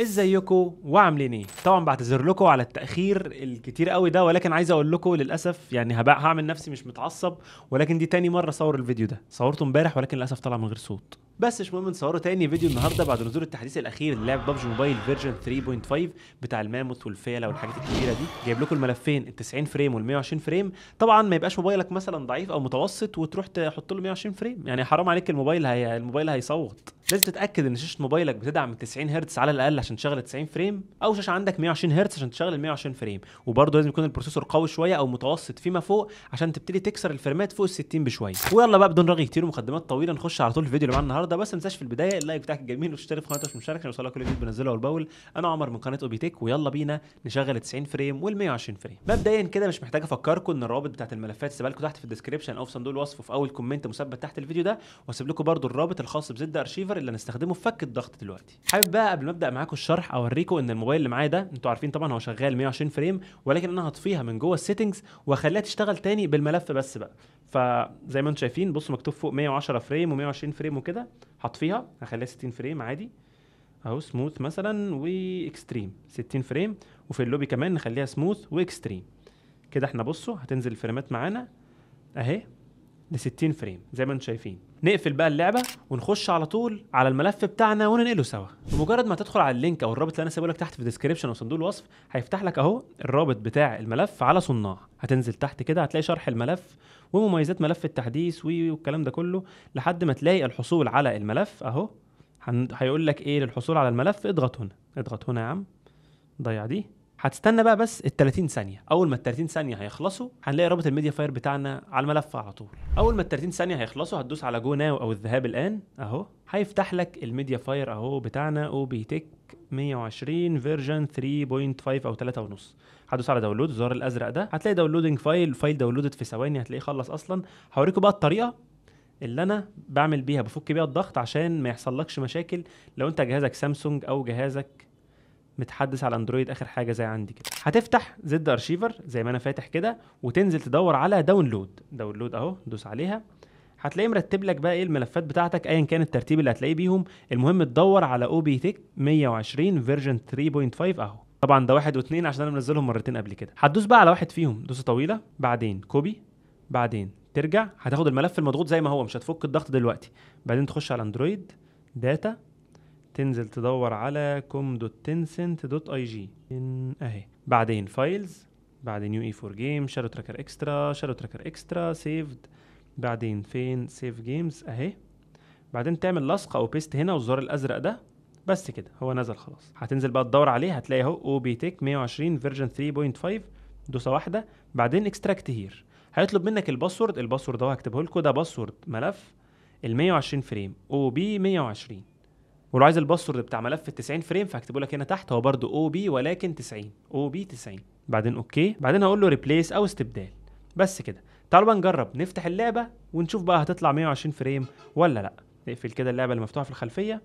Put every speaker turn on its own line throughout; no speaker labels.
ازيكم وعاملين ايه طبعا بعتذر لكم على التاخير الكتير قوي ده ولكن عايز اقول لكم للاسف يعني هبقى هعمل نفسي مش متعصب ولكن دي تاني مره اصور الفيديو ده صورته امبارح ولكن للاسف طلع من غير صوت بس مش مهم نصوره تاني فيديو النهارده بعد نزول التحديث الاخير للعب ببجي موبايل فيرجن 3.5 بتاع الماموث والفيله والحاجات الكبيره دي جايب لكم الملفين ال 90 فريم وال 120 فريم طبعا ما يبقاش موبايلك مثلا ضعيف او متوسط وتروح تحط له 120 فريم يعني حرام عليك الموبايل هي... الموبايل هيصوت لازم تتاكد ان شاشه موبايلك بتدعم 90 هرتز على الاقل عشان تشغل 90 فريم او شاشه عندك 120 هرتز عشان تشغل ال 120 فريم وبرده لازم يكون البروسيسور قوي شويه او متوسط فيما فوق عشان تبتدي تكسر الفريمات فوق ال 60 بشويه ويلا بقى بدون رغي كتير ومقدمات طويله نخش على طول الفيديو اللي معانا النهارده النهارده بس ما تنساش في البدايه اللايك بتاعك الجميل وتشترك في قناه مش مشترك عشان يوصلك كل جديد بنزله اول باول انا عمر من قناه اوبيتك ويلا بينا نشغل ال 90 فريم وال 120 فريم مبدئيا كده مش محتاج افكركم ان الروابط بتاعت الملفات سيبها لكم تحت في الديسكربشن او في صندوق الوصف وفي اول كومنت مثبت تحت الفيديو ده واسيب لكم برده الرابط الخاص بزد ارشيفر اللي هنستخدمه في فك الضغط دلوقتي حابب بقى قبل ما ابدا معاكم الشرح اوريكم ان الموبايل اللي معايا ده انتوا عارفين طبعا هو شغال 120 فريم ولكن انا هطفيها من جوه السيتنجز واخليها تشتغل تاني بالملف بس بقى فزي ما انتم شايفين بصوا مكتوب فوق 110 فريم و120 فريم وكده هطفيها هخليها 60 فريم عادي اهو سموث مثلا واكستريم 60 فريم وفي اللوبي كمان نخليها سموث واكستريم كده احنا بصوا هتنزل الفريمات معانا اهي ل 60 فريم زي ما انتم شايفين نقفل بقى اللعبه ونخش على طول على الملف بتاعنا وننقله سوا بمجرد ما تدخل على اللينك او الرابط اللي انا سايبه لك تحت في الديسكربشن او صندوق الوصف هيفتح لك اهو الرابط بتاع الملف على صناع هتنزل تحت كده هتلاقي شرح الملف ومميزات ملف التحديث والكلام ده كله لحد ما تلاقي الحصول على الملف اهو هيقول لك ايه للحصول على الملف اضغط هنا اضغط هنا يا عم ضيع دي هتستنى بقى بس ال 30 ثانيه اول ما ال 30 ثانيه هيخلصوا هنلاقي رابط الميديا فاير بتاعنا على الملف على طول اول ما ال 30 ثانيه هيخلصوا هتدوس على جو ناو او الذهاب الان اهو هيفتح لك الميديا فاير اهو بتاعنا وبيتك 120 فيرجن 3.5 او 3.5 هدوس على داونلود الزرار الازرق ده هتلاقي داونلودنج فايل فايل داونلودد في ثواني هتلاقيه خلص اصلا هوريكم بقى الطريقه اللي انا بعمل بيها بفك بيها الضغط عشان ما يحصلكش مشاكل لو انت جهازك سامسونج او جهازك متحدث على اندرويد اخر حاجه زي عندي كده هتفتح زد ارشيفر زي ما انا فاتح كده وتنزل تدور على داونلود داونلود اهو دوس عليها هتلاقيه مرتب لك بقى ايه الملفات بتاعتك ايا كان الترتيب اللي هتلاقيه بيهم المهم تدور على او بي تك 120 فيرجن 3.5 اهو طبعا ده واحد واثنين عشان انا منزلهم مرتين قبل كده هتدوس بقى على واحد فيهم دوسه طويله بعدين كوبي بعدين ترجع هتاخد الملف المضغوط زي ما هو مش هتفك الضغط دلوقتي بعدين تخش على اندرويد داتا تنزل تدور على كوم دوت تنسنت دوت اي جي اهي بعدين فايلز بعدين يو اي فور جيم شادو تراكر اكسترا شادو تراكر اكسترا سيفد بعدين فين سيف جيمز اهي بعدين تعمل لصق او بيست هنا والزرار الازرق ده بس كده هو نزل خلاص هتنزل بقى تدور عليه هتلاقي اهو او بي تيك 120 فيرجن 3.5 دوسه واحده بعدين اكستراكت هير هيطلب منك الباسورد الباسورد اهو هكتبه لكم ده باسورد ملف ال 120 فريم او بي 120 ولو عايز الباسورد بتاع ملف ال 90 فريم فهكتبه لك هنا تحت هو برده او بي ولكن 90 او بي 90 بعدين اوكي بعدين هقول له ريبليس او استبدال بس كده تعالوا بقى نجرب نفتح اللعبه ونشوف بقى هتطلع 120 فريم ولا لا نقفل كده اللعبه اللي مفتوحه في الخلفيه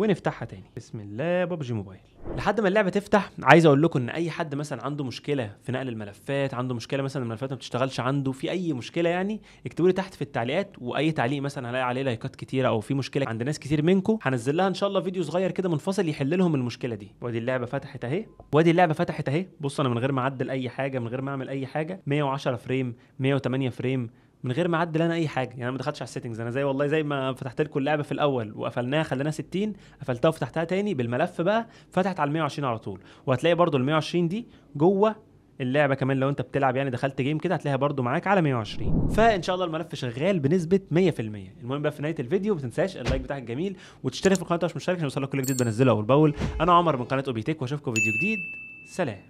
ونفتحها تاني بسم الله ببجي موبايل لحد ما اللعبه تفتح عايز اقول لكم ان اي حد مثلا عنده مشكله في نقل الملفات عنده مشكله مثلا الملفات ما بتشتغلش عنده في اي مشكله يعني اكتبوا لي تحت في التعليقات واي تعليق مثلا هلاقي عليه لايكات كتيره او في مشكله عند ناس كتير منكم هنزل لها ان شاء الله فيديو صغير كده منفصل يحل لهم المشكله دي وادي اللعبه فتحت اهي وادي اللعبه فتحت اهي بص انا من غير ما اعدل اي حاجه من غير ما اعمل اي حاجه 110 فريم 108 فريم من غير ما اعدل انا اي حاجه يعني انا ما دخلتش على السيتنجز انا زي والله زي ما فتحت لكم اللعبه في الاول وقفلناها خليناها 60 قفلتها وفتحتها تاني بالملف بقى فتحت على 120 على طول وهتلاقي برده ال 120 دي جوه اللعبه كمان لو انت بتلعب يعني دخلت جيم كده هتلاقيها برده معاك على 120 فان شاء الله الملف شغال بنسبه 100% المهم بقى في نهايه الفيديو ما تنساش اللايك بتاعك جميل وتشترك في القناه لو مش مشترك عشان يوصلك كل جديد بنزله اول باول انا عمر من قناه اوبيتيك واشوفكم فيديو جديد سلام